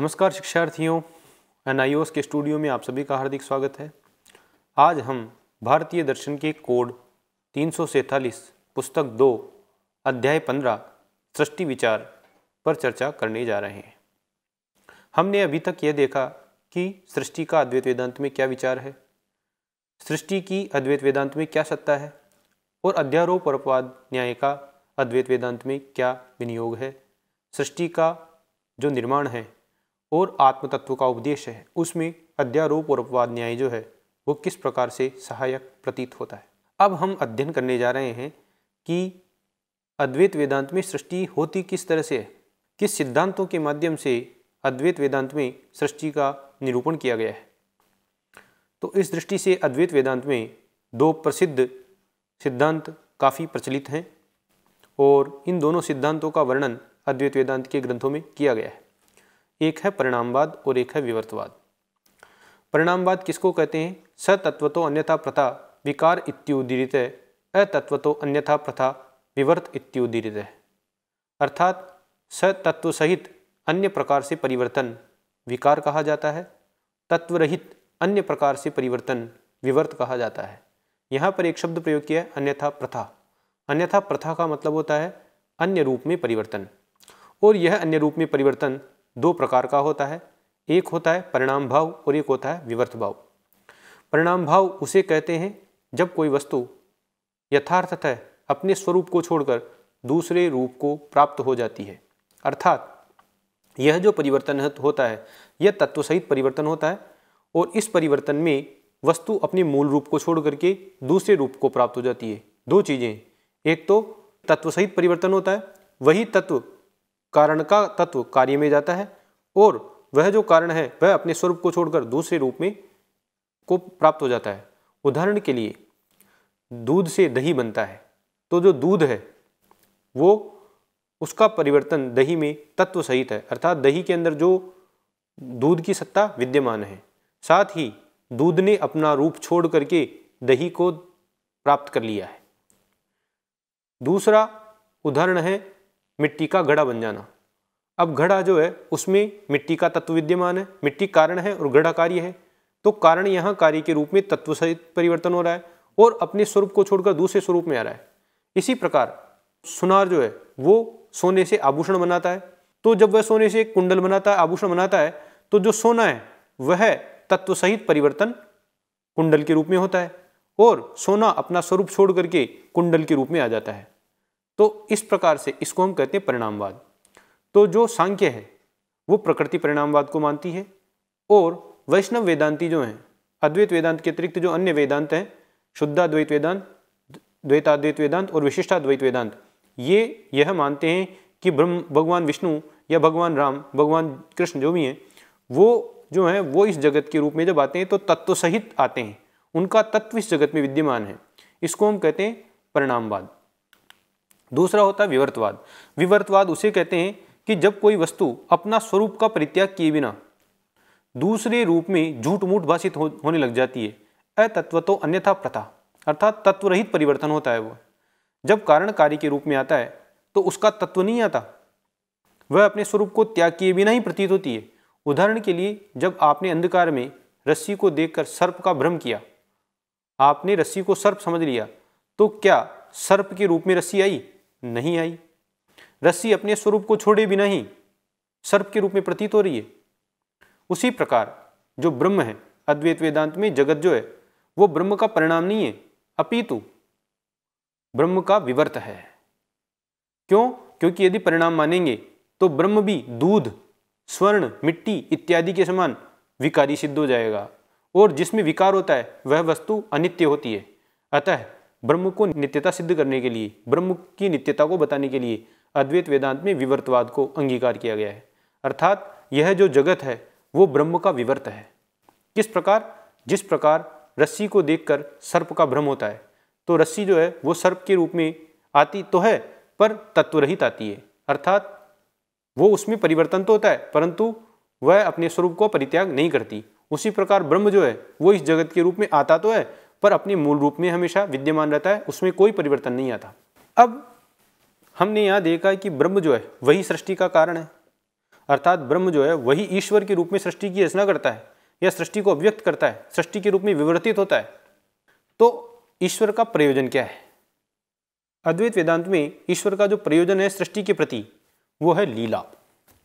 नमस्कार शिक्षार्थियों एन के स्टूडियो में आप सभी का हार्दिक स्वागत है आज हम भारतीय दर्शन के कोड तीन पुस्तक दो अध्याय पंद्रह सृष्टि विचार पर चर्चा करने जा रहे हैं हमने अभी तक यह देखा कि सृष्टि का अद्वैत वेदांत में क्या विचार है सृष्टि की अद्वैत वेदांत में क्या सत्ता है और अध्यारोप और अपवाद न्याय का अद्वैत वेदांत में क्या विनियोग है सृष्टि का जो निर्माण है और आत्म तत्व का उपदेश है उसमें अध्यारोप और अपवाद न्याय जो है वो किस प्रकार से सहायक प्रतीत होता है अब हम अध्ययन करने जा रहे हैं कि अद्वैत वेदांत में सृष्टि होती किस तरह से है किस सिद्धांतों के माध्यम से अद्वैत वेदांत में सृष्टि का निरूपण किया गया है तो इस दृष्टि से अद्वैत वेदांत में दो प्रसिद्ध सिद्धांत काफ़ी प्रचलित हैं और इन दोनों सिद्धांतों का वर्णन अद्वैत वेदांत के ग्रंथों में किया गया है एक है परिणामवाद और एक है विवर्तवाद परिणामवाद किसको कहते हैं सतत्वतो अन्यथा प्रथा विकार इत्युदीरित अतत्वतो अन्यथा प्रथा विवर्त इत्युदीरित है अर्थात सतत्व सहित अन्य प्रकार से परिवर्तन विकार कहा जाता है तत्व रहित अन्य प्रकार से परिवर्तन विवर्त कहा जाता है यहाँ पर एक शब्द प्रयोग किया है अन्यथा प्रथा अन्यथा प्रथा का मतलब होता है अन्य रूप में परिवर्तन और यह अन्य रूप में परिवर्तन दो प्रकार का होता है एक होता है परिणाम भाव और एक होता है विवर्त भाव परिणाम भाव उसे कहते हैं जब कोई वस्तु यथार्थतः अपने स्वरूप को छोड़कर दूसरे रूप को प्राप्त हो जाती है अर्थात यह जो परिवर्तन होता है यह तत्व सहित परिवर्तन होता है और इस परिवर्तन में वस्तु अपने मूल रूप को छोड़ करके दूसरे रूप को प्राप्त हो जाती है दो चीज़ें एक तो तत्व सहित परिवर्तन होता है वही तत्व कारण का तत्व कार्य में जाता है और वह जो कारण है वह अपने स्वरूप को छोड़कर दूसरे रूप में को प्राप्त हो जाता है उदाहरण के लिए दूध से दही बनता है तो जो दूध है वो उसका परिवर्तन दही में तत्व सहित है अर्थात दही के अंदर जो दूध की सत्ता विद्यमान है साथ ही दूध ने अपना रूप छोड़ करके दही को प्राप्त कर लिया है दूसरा उदाहरण है मिट्टी का घड़ा बन जाना अब घड़ा जो है उसमें मिट्टी का तत्व विद्यमान है मिट्टी कारण है और घड़ा कार्य है तो कारण यहाँ कार्य के रूप में तत्व सहित परिवर्तन हो रहा है और अपने स्वरूप को छोड़कर दूसरे स्वरूप में आ रहा है इसी प्रकार सुनार जो है वो सोने से आभूषण बनाता है तो जब वह सोने से कुंडल बनाता है आभूषण बनाता है तो जो सोना है वह तत्व सहित परिवर्तन कुंडल के रूप में होता है और सोना अपना स्वरूप छोड़ करके कुंडल के रूप में आ जाता है तो इस प्रकार से इसको हम कहते हैं परिणामवाद तो जो सांख्य है वो प्रकृति परिणामवाद को मानती है और वैष्णव वेदांति जो हैं अद्वैत वेदांत के अतिरिक्त जो अन्य वेदांत हैं शुद्धाद्वैत वेदांत द्वैताद्वैत वेदांत और विशिष्टाद्वैत वेदांत ये यह मानते हैं कि ब्रह्म भगवान विष्णु या भगवान राम भगवान कृष्ण जो भी हैं वो जो हैं वो इस जगत के रूप में जब आते हैं तो तत्व सहित आते हैं उनका तत्व इस जगत में विद्यमान है इसको हम कहते हैं परिणामवाद दूसरा होता है विवर्तवाद विवर्तवाद उसे कहते हैं कि जब कोई वस्तु अपना स्वरूप का परित्याग किए बिना दूसरे रूप में झूठ मूठ भाषित हो, होने लग जाती है अतत्व तो अन्यथा प्रथा अर्थात तत्वरहित परिवर्तन होता है वह जब कारण कार्य के रूप में आता है तो उसका तत्व नहीं आता वह अपने स्वरूप को त्याग किए बिना ही प्रतीत होती है उदाहरण के लिए जब आपने अंधकार में रस्सी को देखकर सर्प का भ्रम किया आपने रस्सी को सर्प समझ लिया तो क्या सर्प के रूप में रस्सी आई नहीं आई रस्सी अपने स्वरूप को छोड़े बिना ही सर्प के रूप में प्रतीत हो रही है उसी प्रकार जो ब्रह्म है अद्वैत वेदांत में जगत जो है वो ब्रह्म का परिणाम नहीं है अपितु ब्रह्म का विवर्त है क्यों क्योंकि यदि परिणाम मानेंगे तो ब्रह्म भी दूध स्वर्ण मिट्टी इत्यादि के समान विकारी सिद्ध हो जाएगा और जिसमें विकार होता है वह वस्तु अनित्य होती है अतः ब्रह्म को नित्यता सिद्ध करने के लिए ब्रह्म की नित्यता को बताने के लिए अद्वैत वेदांत में विवर्तवाद को अंगीकार किया गया है अर्थात यह जो जगत है वो ब्रह्म का विवर्त है किस प्रकार जिस प्रकार रस्सी को देखकर सर्प का भ्रम होता है तो रस्सी जो है वो सर्प के रूप में आती तो है पर तत्व रहित आती है अर्थात वो उसमें परिवर्तन तो होता है परंतु वह अपने स्वरूप को परित्याग नहीं करती उसी प्रकार ब्रह्म जो है वो इस जगत के रूप में आता तो है पर अपने मूल रूप में हमेशा विद्यमान रहता है उसमें कोई परिवर्तन नहीं आता अब हमने यहाँ देखा कि ब्रह्म जो है वही सृष्टि का कारण है अर्थात ब्रह्म जो है वही ईश्वर के रूप में सृष्टि की रचना करता है या सृष्टि को अभिव्यक्त करता है सृष्टि के रूप में विवर्तित होता है तो ईश्वर का प्रयोजन क्या है अद्वैत वेदांत में ईश्वर का जो प्रयोजन है सृष्टि के प्रति वो है लीला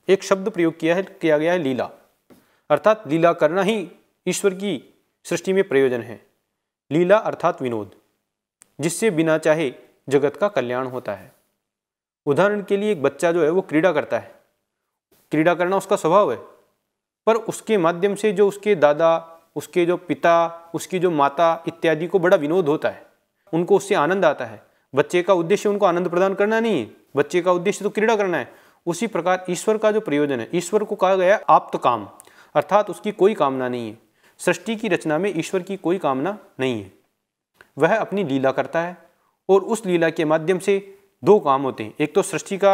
एक शब्द प्रयोग किया है किया गया है लीला अर्थात लीला करना ही ईश्वर की सृष्टि में प्रयोजन है लीला अर्थात विनोद जिससे बिना चाहे जगत का कल्याण होता है उदाहरण के लिए एक बच्चा जो है वो क्रीड़ा करता है क्रीड़ा करना उसका स्वभाव है पर उसके माध्यम से जो उसके दादा उसके जो पिता उसकी जो माता इत्यादि को बड़ा विनोद होता है उनको उससे आनंद आता है बच्चे का उद्देश्य उनको आनंद प्रदान करना नहीं है बच्चे का उद्देश्य तो क्रीड़ा करना है उसी प्रकार ईश्वर का जो प्रयोजन है ईश्वर को कहा गया आप्त तो काम अर्थात उसकी कोई कामना नहीं है सृष्टि की रचना में ईश्वर की कोई कामना नहीं है वह अपनी लीला करता है और उस लीला के माध्यम से दो काम होते हैं एक तो सृष्टि का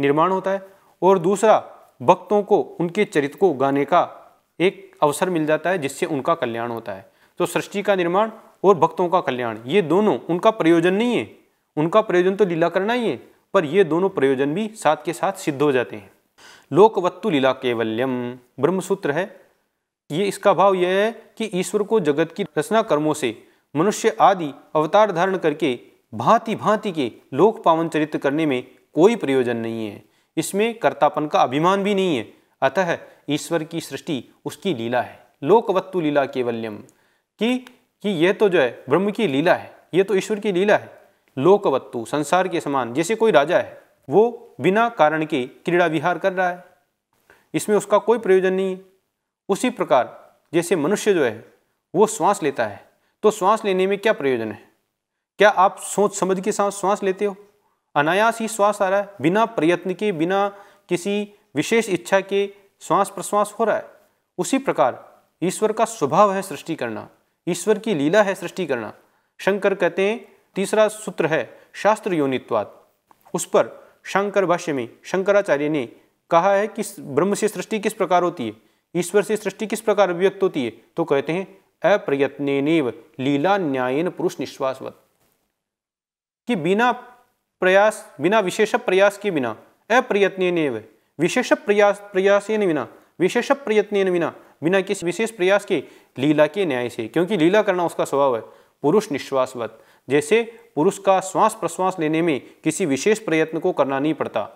निर्माण होता है और दूसरा भक्तों को उनके चरित्र को गाने का एक अवसर मिल जाता है जिससे उनका कल्याण होता है तो सृष्टि का निर्माण और भक्तों का कल्याण ये दोनों उनका प्रयोजन नहीं है उनका प्रयोजन तो लीला करना ही है पर ये दोनों प्रयोजन भी साथ के साथ सिद्ध हो जाते हैं लोकवत्तु लीला केवल्यम ब्रह्मसूत्र है ये इसका भाव यह है कि ईश्वर को जगत की रचना कर्मों से मनुष्य आदि अवतार धारण करके भांति भांति के लोक पावन चरित्र करने में कोई प्रयोजन नहीं है इसमें कर्तापन का अभिमान भी नहीं है अतः ईश्वर की सृष्टि उसकी लीला है लोकवत्तु लीला केवल्यम कि कि यह तो जो है ब्रह्म की लीला है ये तो ईश्वर की लीला है लोकवत्तु संसार के समान जैसे कोई राजा है वो बिना कारण के क्रीड़ा विहार कर रहा है इसमें उसका कोई प्रयोजन नहीं है उसी प्रकार जैसे मनुष्य जो है वो श्वास लेता है तो श्वास लेने में क्या प्रयोजन है क्या आप सोच समझ के साथ श्वास लेते हो अनायास ही श्वास आ रहा है बिना प्रयत्न के बिना किसी विशेष इच्छा के श्वास प्रश्वास हो रहा है उसी प्रकार ईश्वर का स्वभाव है सृष्टि करना ईश्वर की लीला है सृष्टि करना शंकर कहते हैं तीसरा सूत्र है शास्त्र योनित्वाद उस पर शंकर भाष्य में शंकराचार्य ने कहा है कि ब्रह्म से सृष्टि किस प्रकार होती है ईश्वर से सृष्टि किस प्रकार अभिव्यक्त होती है तो कहते हैं अप्रयत्न नेव लीला न्यायन पुरुष निश्वासवत कि बिना प्रयास बिना विशेष प्रयास के बिना अप्रयत्न नेव विशेष प्रयास प्रयास बिना विशेष प्रयत्न बिना बिना किसी विशेष प्रयास के लीला के न्याय से क्योंकि लीला करना उसका स्वभाव है पुरुष निश्वासवत जैसे पुरुष का श्वास प्रश्वास लेने में किसी विशेष प्रयत्न को करना नहीं पड़ता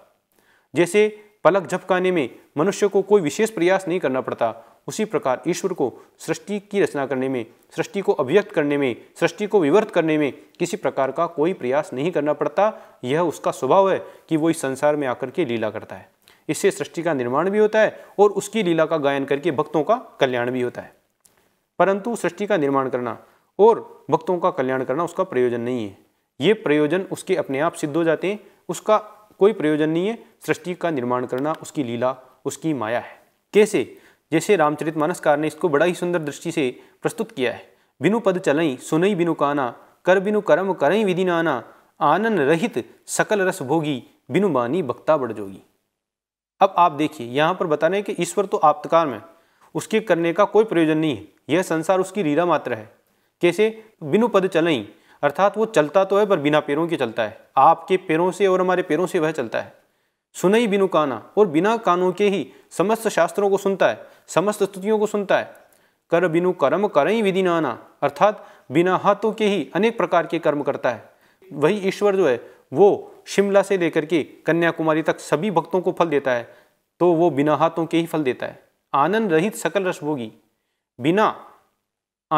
जैसे पलक झपकाने में मनुष्य को कोई विशेष प्रयास नहीं करना पड़ता उसी प्रकार ईश्वर को सृष्टि की रचना करने में सृष्टि को अभिव्यक्त करने में सृष्टि को विवर्त करने में किसी प्रकार का कोई प्रयास नहीं करना पड़ता यह उसका स्वभाव है कि वो इस संसार में आकर के लीला करता है इससे सृष्टि का निर्माण भी होता है और उसकी लीला का गायन करके भक्तों का कल्याण भी होता है परंतु सृष्टि का निर्माण करना और भक्तों का कल्याण करना उसका प्रयोजन नहीं है ये प्रयोजन उसके अपने आप सिद्ध हो जाते हैं उसका कोई प्रयोजन नहीं है सृष्टि का निर्माण करना उसकी लीला उसकी माया है कैसे जैसे रामचरित मानसकार ने इसको बड़ा ही सुंदर दृष्टि से प्रस्तुत किया है बिनु पद चलई सुनई बिनु काना कर बिनु कर्म करई विधि नाना आनन रहित सकल रस भोगी बिनु बानी बक्ता बढ़ जोगी अब आप देखिए यहाँ पर बताने कि ईश्वर तो आप्तकार में उसके करने का कोई प्रयोजन नहीं है यह संसार उसकी रीरा मात्र है कैसे बिनु पद चलई अर्थात वो चलता तो है पर बिना पैरों के चलता है आपके पैरों से और हमारे पैरों से वह चलता है सुनई बिनु काना और बिना कानों के ही समस्त शास्त्रों को सुनता है समस्त स्तुतियों को सुनता है कर बिनु कर्म ही विधि नाना अर्थात बिना हाथों के ही अनेक प्रकार के कर्म करता है वही ईश्वर जो है वो शिमला से लेकर के कन्याकुमारी तक सभी भक्तों को फल देता है तो वो बिना हाथों के ही फल देता है आनंद रहित सकल रस भोगी बिना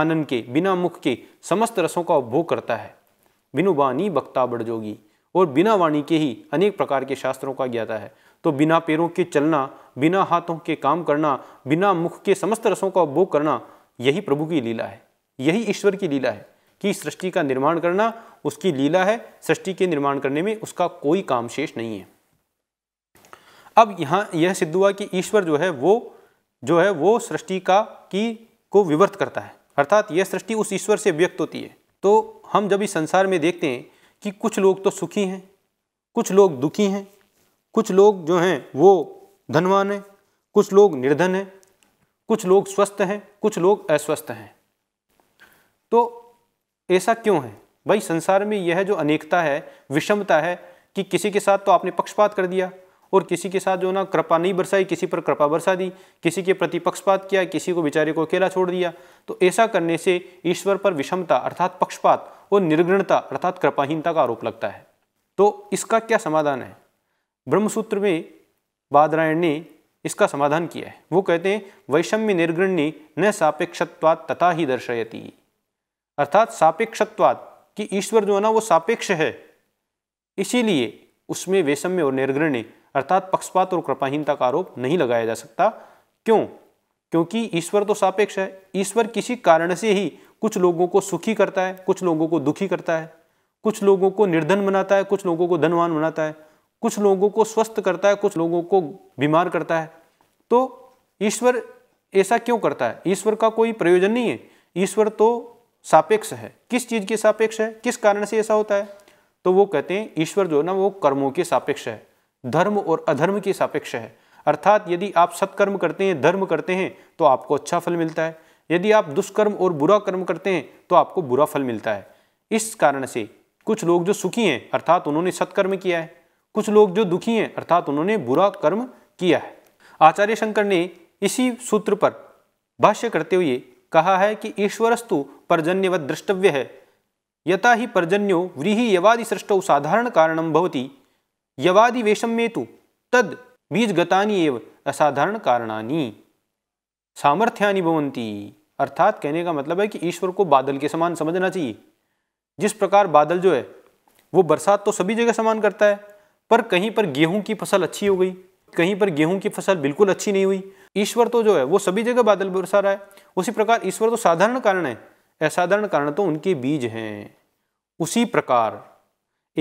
आनंद के बिना मुख के समस्त रसों का उपभोग करता है बिनु बानी बक्ता बढ़ जोगी और बिना वाणी के ही अनेक प्रकार के शास्त्रों का ज्ञाता है तो बिना पैरों के चलना बिना हाथों के काम करना बिना मुख के समस्त रसों का उपभोग करना यही प्रभु की लीला है यही ईश्वर की लीला है कि सृष्टि का निर्माण करना उसकी लीला है सृष्टि के निर्माण करने में उसका कोई काम शेष नहीं है अब यहाँ यह सिद्ध हुआ कि ईश्वर जो है वो जो है वो सृष्टि का की को विवर्त करता है अर्थात यह सृष्टि उस ईश्वर से व्यक्त होती है तो हम जब इस संसार में देखते हैं कि कुछ लोग तो सुखी हैं कुछ लोग दुखी हैं कुछ लोग जो हैं वो धनवान हैं कुछ लोग निर्धन हैं कुछ लोग स्वस्थ हैं कुछ लोग अस्वस्थ हैं तो ऐसा क्यों है भाई संसार में यह जो अनेकता है विषमता है कि किसी के साथ तो आपने पक्षपात कर दिया और किसी के साथ जो ना कृपा नहीं बरसाई किसी पर कृपा बरसा दी किसी के प्रति पक्षपात किया किसी को बेचारे को अकेला छोड़ दिया तो ऐसा करने से ईश्वर पर विषमता अर्थात पक्षपात और निर्गणता अर्थात कृपाहीनता का आरोप लगता है तो इसका क्या समाधान है ब्रह्मसूत्र में बादरायण ने इसका समाधान किया है वो कहते हैं वैषम्य निर्गृण्य न सापेक्षत्वाद तथा ही दर्शयती अर्थात सापेक्षत्वाद कि ईश्वर जो है ना वो सापेक्ष है इसीलिए उसमें वैषम्य और निर्गृण्य अर्थात पक्षपात और कृपाहीनता का आरोप नहीं लगाया जा सकता क्यों क्योंकि ईश्वर तो सापेक्ष है ईश्वर किसी कारण से ही कुछ लोगों को सुखी करता है कुछ लोगों को दुखी करता है कुछ लोगों को निर्धन बनाता है कुछ लोगों को धनवान बनाता है कुछ लोगों को स्वस्थ करता है कुछ लोगों को बीमार करता है तो ईश्वर ऐसा क्यों करता है ईश्वर का कोई प्रयोजन नहीं है ईश्वर तो सापेक्ष है किस चीज़ के सापेक्ष है किस कारण से ऐसा होता है तो वो कहते हैं ईश्वर जो है ना वो कर्मों के सापेक्ष है धर्म और अधर्म के सापेक्ष है अर्थात यदि आप सत्कर्म करते हैं धर्म करते हैं तो आपको अच्छा फल मिलता है यदि आप दुष्कर्म और बुरा कर्म करते हैं तो आपको बुरा फल मिलता है इस कारण से कुछ लोग जो सुखी हैं अर्थात उन्होंने सत्कर्म किया है कुछ लोग जो दुखी हैं अर्थात उन्होंने बुरा कर्म किया है आचार्य शंकर ने इसी सूत्र पर भाष्य करते हुए कहा है कि ईश्वरस्तु पर्जन्यवत द्रष्टव्य है यथा ही पर्जन्यो व्रीहि यवादि सृष्टौ साधारण कारणम भवती यवादिवेशम में तो तद बीजगतानी एवं असाधारण कारणानी सामर्थ्यानि भवंती अर्थात कहने का मतलब है कि ईश्वर को बादल के समान समझना चाहिए जिस प्रकार बादल जो है वो बरसात तो सभी जगह समान करता है पर कहीं पर गेहूं की फसल अच्छी हो गई कहीं पर गेहूं की फसल बिल्कुल अच्छी नहीं हुई ईश्वर तो जो है वो सभी जगह बादल बरसा रहा है उसी प्रकार ईश्वर तो साधारण कारण है असाधारण कारण तो उनके बीज हैं उसी प्रकार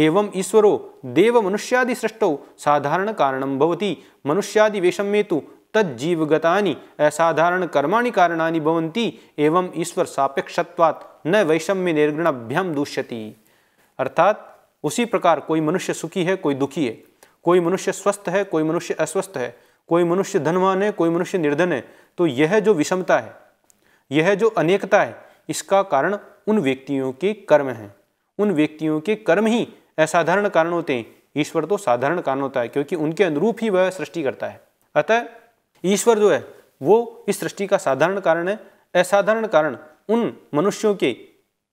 एवं ईश्वरो देव मनुष्यादि सृष्टौ साधारण कारण भवति मनुष्यादि में तो तज्जीवगता असाधारण कर्मा कारण एवं ईश्वर सापेक्षत्वात् न वैषम्य निर्गृणभ्यम दूष्यति अर्थात उसी प्रकार कोई मनुष्य सुखी है कोई दुखी है कोई मनुष्य स्वस्थ है कोई मनुष्य अस्वस्थ है कोई मनुष्य धनवान है कोई मनुष्य निर्धन है तो यह जो विषमता है यह जो अनेकता है इसका कारण उन व्यक्तियों के कर्म हैं उन व्यक्तियों के कर्म ही असाधारण कारण होते हैं ईश्वर तो साधारण कारण होता है क्योंकि उनके अनुरूप ही वह सृष्टि करता है अतः ईश्वर जो है वो इस सृष्टि का साधारण कारण है असाधारण कारण उन मनुष्यों के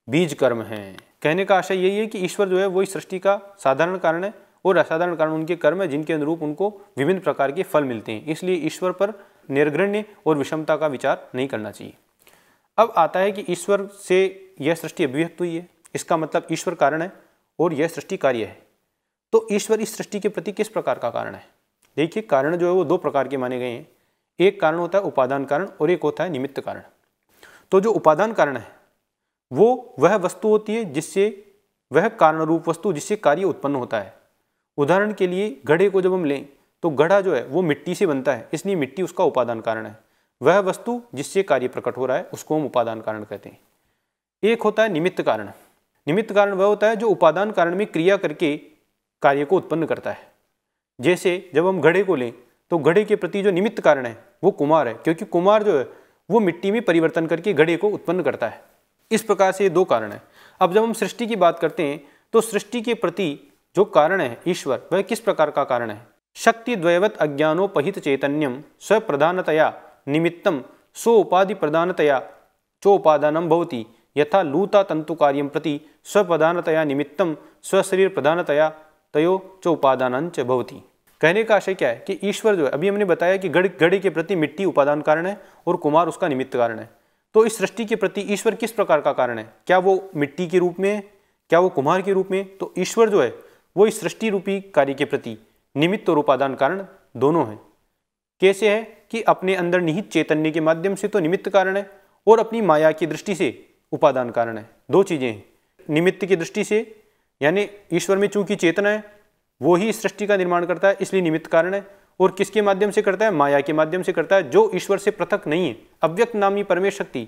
बीज कर्म हैं कहने का आशय यही है कि ईश्वर जो है वो इस सृष्टि का साधारण कारण है और असाधारण कारण उनके कर्म है जिनके अनुरूप उनको विभिन्न प्रकार के फल मिलते हैं इसलिए ईश्वर पर निर्घृण्य और विषमता का विचार नहीं करना चाहिए अब आता है कि ईश्वर से यह सृष्टि अभिव्यक्त हुई है इसका मतलब ईश्वर कारण है और यह सृष्टि कार्य है तो ईश्वर इस सृष्टि के प्रति किस प्रकार का कारण है देखिए कारण जो है वो दो प्रकार के माने गए हैं एक कारण होता है उपादान कारण और एक होता है निमित्त कारण तो जो उपादान कारण है वो वह वस्तु होती है जिससे वह कारण रूप वस्तु जिससे कार्य उत्पन्न होता है उदाहरण के लिए गढ़े को जब हम लें तो गढ़ा जो है वो मिट्टी से बनता है इसलिए मिट्टी उसका उपादान कारण है वह वस्तु जिससे कार्य प्रकट हो रहा है उसको हम उपादान कारण कहते हैं एक होता है निमित्त कारण निमित्त कारण वह होता है जो उपादान कारण में क्रिया करके कार्य को उत्पन्न करता है जैसे जब हम घड़े को लें तो घड़े के प्रति जो निमित्त कारण है वो कुमार है क्योंकि कुमार जो है वो मिट्टी में परिवर्तन करके घड़े को उत्पन्न करता है इस प्रकार से ये दो कारण है अब जब हम सृष्टि की बात करते हैं तो सृष्टि के प्रति जो कारण है ईश्वर वह किस प्रकार का कारण है शक्ति द्वैवत अज्ञानोपहित चैतन्यम स्वप्रधानतया निमित्तम सो उपाधि प्रधानतया उपादानम भवती यथा लूता तंतु कार्यम प्रति स्वप्रधानतया निमित्तम स्वशरीर प्रधानतया तयो च उपादान भवती कहने का आशय क्या है कि ईश्वर जो है अभी हमने बताया कि गढ़ गढ़े के प्रति मिट्टी उपादान कारण है और कुमार उसका निमित्त कारण है तो इस सृष्टि के प्रति ईश्वर किस प्रकार का कारण है क्या वो मिट्टी के रूप में है क्या वो कुमार के रूप में तो ईश्वर जो है वो इस सृष्टि रूपी कार्य के प्रति निमित्त और उपादान कारण दोनों हैं कैसे है कि अपने अंदर निहित चैतन्य के माध्यम से तो निमित्त कारण है और अपनी माया की दृष्टि से उपादान कारण है दो चीज़ें हैं निमित्त की दृष्टि से यानी ईश्वर में चूंकि चेतना है वो ही सृष्टि का निर्माण करता है इसलिए निमित्त कारण है और किसके माध्यम से करता है माया के माध्यम से करता है जो ईश्वर से पृथक नहीं है अव्यक्त नामी परमेश शक्ति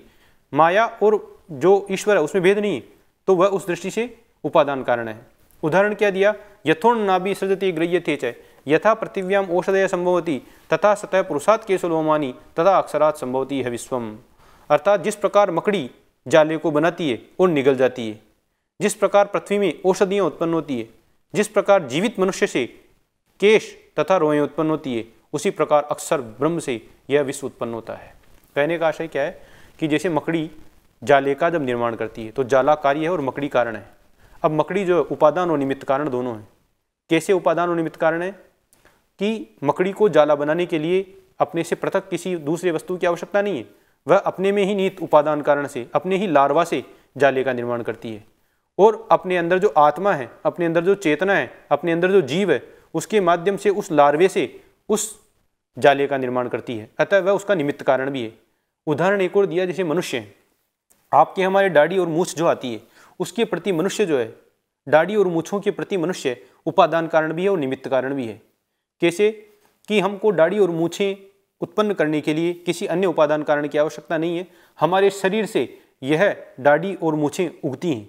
माया और जो ईश्वर है उसमें भेद नहीं है तो वह उस दृष्टि से उपादान कारण है उदाहरण क्या दिया यथोण नाभि सृजती गृह्य थे चय यथा पृथिव्याम औषधय संभवती तथा सतह पुरुषात् केशलोमानी तथा अक्षरात् संभवती है विश्वम अर्थात जिस प्रकार मकड़ी जाले को बनाती है और निगल जाती है जिस प्रकार पृथ्वी में औषधियाँ उत्पन्न होती है जिस प्रकार जीवित मनुष्य से केश तथा रोएँ उत्पन्न होती है उसी प्रकार अक्सर ब्रह्म से यह विश्व उत्पन्न होता है कहने का आशय क्या है कि जैसे मकड़ी जाले का जब निर्माण करती है तो जाला कार्य है और मकड़ी कारण है अब मकड़ी जो है उपादान और निमित्त कारण दोनों है कैसे उपादान और निमित्त कारण है कि मकड़ी को जाला बनाने के लिए अपने से पृथक किसी दूसरे वस्तु की आवश्यकता नहीं है वह अपने में ही नीत उपादान कारण से अपने ही लार्वा से जाले का निर्माण करती है और अपने अंदर जो आत्मा है अपने अंदर जो चेतना है अपने अंदर जो जीव है उसके माध्यम से उस लार्वे से उस जाले का निर्माण करती है अतः वह उसका निमित्त कारण भी है उदाहरण एक और दिया जैसे मनुष्य है आपके हमारे डाढ़ी और मूछ जो आती है उसके प्रति मनुष्य जो है डाढ़ी और मूछों के प्रति मनुष्य उपादान कारण भी है और निमित्त कारण भी है कैसे कि हमको दाढ़ी और मूछें उत्पन्न करने के लिए किसी अन्य उपादान कारण की आवश्यकता नहीं है हमारे शरीर से यह दाढ़ी और मूछें उगती हैं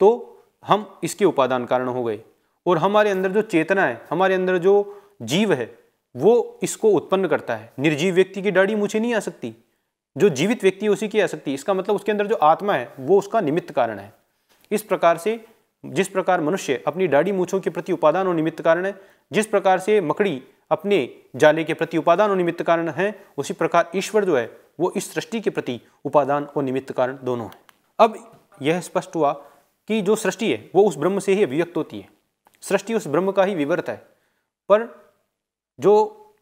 तो हम इसके उपादान कारण हो गए और हमारे अंदर जो चेतना है हमारे अंदर जो जीव है वो इसको उत्पन्न करता है निर्जीव व्यक्ति की दाढ़ी मूछें नहीं आ सकती जो जीवित व्यक्ति है उसी की आ सकती इसका मतलब उसके अंदर जो आत्मा है वो उसका निमित्त कारण है इस प्रकार से जिस प्रकार मनुष्य अपनी दाढ़ी मूछों के प्रति उपादान और निमित्त कारण है जिस प्रकार से मकड़ी अपने जाले के प्रति उपादान और निमित्त कारण है उसी प्रकार ईश्वर जो है वो इस सृष्टि के प्रति उपादान और निमित्त कारण दोनों है अब यह स्पष्ट हुआ कि जो सृष्टि है वो उस ब्रह्म से ही अभिव्यक्त होती है सृष्टि उस ब्रह्म का ही विवर्त है पर जो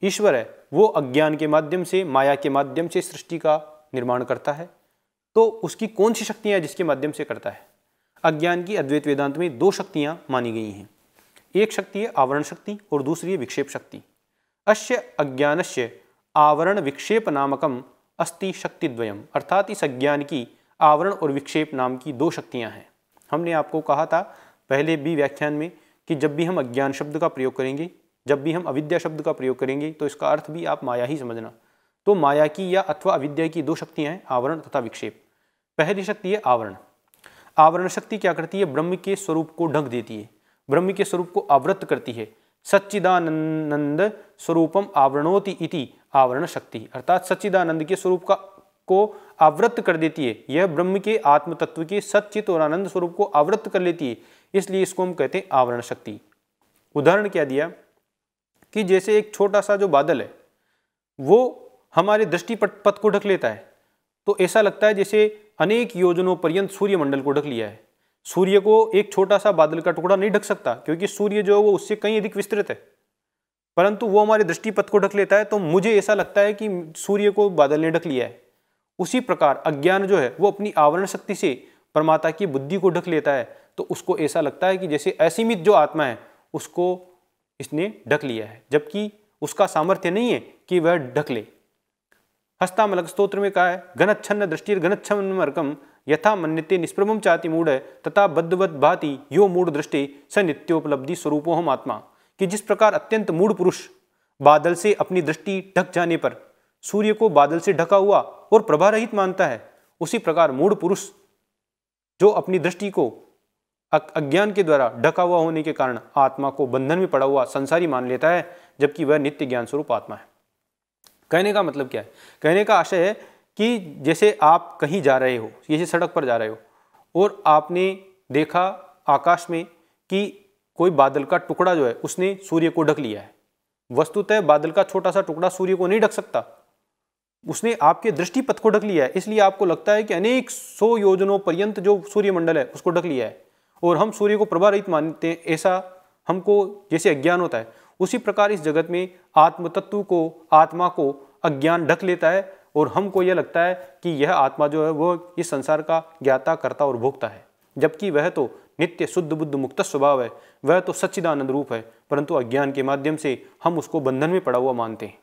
ईश्वर है वो अज्ञान के माध्यम से माया के माध्यम से सृष्टि का निर्माण करता है तो उसकी कौन सी शक्तियाँ जिसके माध्यम से करता है अज्ञान की अद्वैत वेदांत में दो शक्तियाँ मानी गई हैं एक शक्ति है आवरण शक्ति और दूसरी है विक्षेप शक्ति अस्य अज्ञानस्य आवरण विक्षेप नामकम अस्ति शक्तिद्वयम अर्थात इस अज्ञान की आवरण और विक्षेप नाम की दो शक्तियाँ हैं हमने आपको कहा था पहले भी व्याख्यान में कि जब भी हम अज्ञान शब्द का प्रयोग करेंगे जब भी हम अविद्या शब्द का प्रयोग करेंगे तो इसका अर्थ भी आप माया ही समझना तो माया की या अथवा अविद्या की दो शक्तियाँ हैं आवरण तथा विक्षेप पहली शक्ति है आवरण आवरण शक्ति क्या करती है ब्रह्म के स्वरूप को ढंक देती है ब्रह्म के स्वरूप को आवृत करती है सच्चिदानंद स्वरूपम आवरणोति इति आवरण शक्ति अर्थात सच्चिदानंद के स्वरूप का को आवृत्त कर देती है यह ब्रह्म के आत्म तत्व के सच्चित और आनंद स्वरूप को आवृत्त कर लेती है इसलिए इसको हम कहते हैं आवरण शक्ति उदाहरण क्या दिया कि जैसे एक छोटा सा जो बादल है वो हमारे दृष्टि पथ को ढक लेता है तो ऐसा लगता है जैसे अनेक योजनों पर्यंत सूर्यमंडल को ढक लिया है सूर्य को एक छोटा सा बादल का टुकड़ा नहीं ढक सकता क्योंकि सूर्य जो है वो उससे कहीं अधिक विस्तृत है परंतु वो हमारे दृष्टिपथ को ढक लेता है तो मुझे ऐसा लगता है कि सूर्य को बादल ने ढक लिया है उसी प्रकार अज्ञान जो है वो अपनी आवरण शक्ति से परमाता की बुद्धि को ढक लेता है तो उसको ऐसा लगता है कि जैसे असीमित जो आत्मा है उसको इसने ढक लिया है जबकि उसका सामर्थ्य नहीं है कि वह ढक ले हस्तामलक स्त्रोत्र में कहा है घनच्छन्न दृष्टि घनच्छन्मर्कम यथा मन्यते निष्प्रभम चाति मूढ़ तथा बद्धवत भाति यो मूढ़ दृष्टि स नित्योपलब्धि स्वरूपो हम आत्मा कि जिस प्रकार अत्यंत मूढ़ पुरुष बादल से अपनी दृष्टि ढक जाने पर सूर्य को बादल से ढका हुआ और प्रभा रहित मानता है उसी प्रकार मूढ़ पुरुष जो अपनी दृष्टि को अज्ञान के द्वारा ढका हुआ होने के कारण आत्मा को बंधन में पड़ा हुआ संसारी मान लेता है जबकि वह नित्य ज्ञान स्वरूप आत्मा है कहने का मतलब क्या है कहने का आशय है कि जैसे आप कहीं जा रहे हो जैसे सड़क पर जा रहे हो और आपने देखा आकाश में कि कोई बादल का टुकड़ा जो है उसने सूर्य को ढक लिया है वस्तुतः बादल का छोटा सा टुकड़ा सूर्य को नहीं ढक सकता उसने आपके दृष्टिपथ को ढक लिया है इसलिए आपको लगता है कि अनेक सौ योजनों पर्यंत जो सूर्यमंडल है उसको ढक लिया है और हम सूर्य को प्रभारहित रहित मानते हैं ऐसा हमको जैसे अज्ञान होता है उसी प्रकार इस जगत में आत्म तत्व को आत्मा को अज्ञान ढक लेता है और हमको यह लगता है कि यह आत्मा जो है वह इस संसार का ज्ञाता करता और भोगता है जबकि वह तो नित्य शुद्ध बुद्ध मुक्त स्वभाव है वह तो सच्चिदानंद रूप है परंतु अज्ञान के माध्यम से हम उसको बंधन में पड़ा हुआ मानते हैं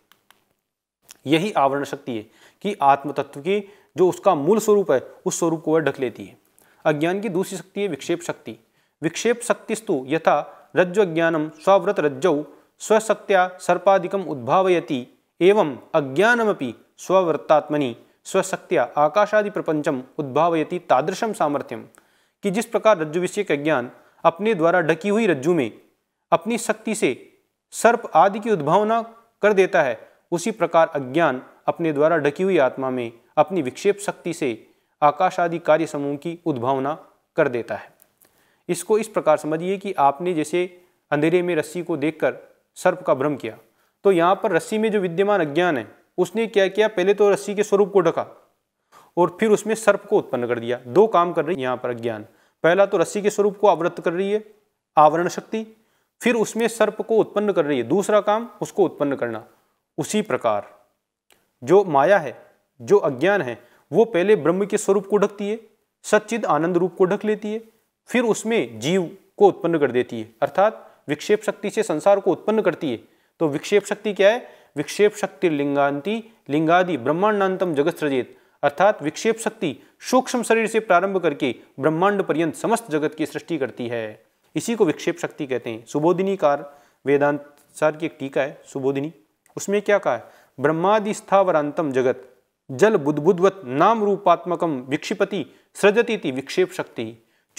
यही आवरण शक्ति है कि आत्म तत्व की जो उसका मूल स्वरूप है उस स्वरूप को वह ढक लेती है अज्ञान की दूसरी शक्ति है विक्षेप शक्ति विक्षेप शक्तिस्तु यथा रज्जो ज्ञानम स्वव्रत रज्जौ स्वसत्या सर्पादिकम उद्भावयति एवं अज्ञानमपि स्ववृत्तात्मनि स्वशक्तिया आकाशादि प्रपंचम उद्भावयति तादृशम सामर्थ्यम कि जिस प्रकार रज्जु विषय का ज्ञान अपने द्वारा ढकी हुई रज्जु में अपनी शक्ति से सर्प आदि की उद्भावना कर देता है उसी प्रकार अज्ञान अपने द्वारा ढकी हुई आत्मा में अपनी विक्षेप शक्ति से आकाश आदि कार्य समूह की उद्भावना कर देता है इसको इस प्रकार समझिए कि आपने जैसे अंधेरे में रस्सी को देखकर सर्प का भ्रम किया तो यहाँ पर रस्सी में जो विद्यमान अज्ञान है उसने क्या किया पहले तो रस्सी के स्वरूप को ढका और फिर उसमें सर्प को उत्पन्न कर दिया दो काम कर रही है यहाँ पर अज्ञान पहला तो रस्सी के स्वरूप को आवृत कर रही है आवरण शक्ति फिर उसमें सर्प को उत्पन्न कर रही है दूसरा काम उसको उत्पन्न करना उसी प्रकार जो माया है जो अज्ञान है वो पहले ब्रह्म के स्वरूप को ढकती है सच्चिद आनंद रूप को ढक लेती है फिर उसमें जीव को उत्पन्न कर देती है अर्थात विक्षेप शक्ति से संसार को उत्पन्न करती है तो विक्षेप शक्ति क्या है विक्षेप शक्ति लिंगांति लिंगादि ब्रह्मांडांतम जगत सृजित अर्थात विक्षेप शक्ति सूक्ष्म शरीर से प्रारंभ करके ब्रह्मांड पर्यंत समस्त जगत की सृष्टि करती है इसी को विक्षेप शक्ति कहते हैं सुबोधिनी कार वेदांत सार की एक टीका है सुबोधिनी उसमें क्या कहा है ब्रह्मादि स्थावरांतम जगत जल बुद्बुद्वत नाम रूपात्मकम विक्षिपति सृजती थी विक्षेप शक्ति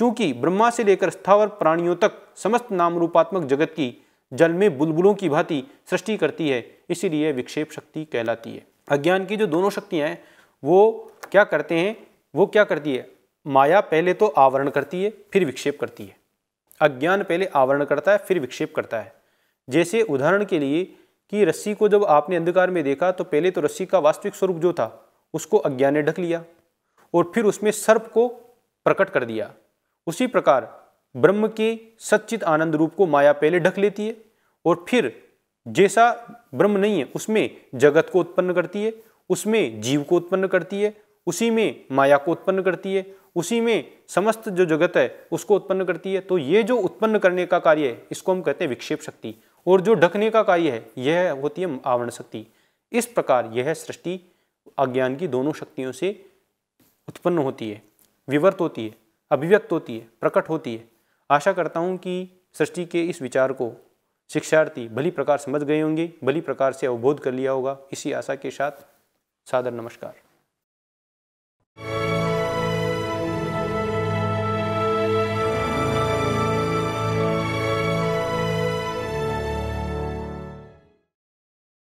चूंकि ब्रह्मा से लेकर स्थावर प्राणियों तक समस्त नाम रूपात्मक जगत की जल में बुलबुलों की भांति सृष्टि करती है इसीलिए विक्षेप शक्ति कहलाती है अज्ञान की जो दोनों शक्तियाँ हैं वो क्या करते हैं वो क्या करती है माया पहले तो आवरण करती है फिर विक्षेप करती है अज्ञान पहले आवरण करता है फिर विक्षेप करता है जैसे उदाहरण के लिए कि रस्सी को जब आपने अंधकार में देखा तो पहले तो रस्सी का वास्तविक स्वरूप जो था उसको अज्ञान ने ढक लिया और फिर उसमें सर्प को प्रकट कर दिया उसी प्रकार ब्रह्म के सच्चित आनंद रूप को माया पहले ढक लेती है और फिर जैसा ब्रह्म नहीं है उसमें जगत को उत्पन्न करती है उसमें जीव को उत्पन्न करती है उसी में माया को उत्पन्न करती है उसी में समस्त जो जगत है उसको उत्पन्न करती है तो ये जो उत्पन्न करने का कार्य है इसको हम कहते हैं विक्षेप शक्ति और जो ढकने का कार्य है यह होती है आवरण शक्ति इस प्रकार यह सृष्टि अज्ञान की दोनों शक्तियों से उत्पन्न होती है विवर्त होती है अभिव्यक्त होती है प्रकट होती है आशा करता हूँ कि सृष्टि के इस विचार को शिक्षार्थी भली प्रकार समझ गए होंगे भली प्रकार से अवबोध कर लिया होगा इसी आशा के साथ सादर नमस्कार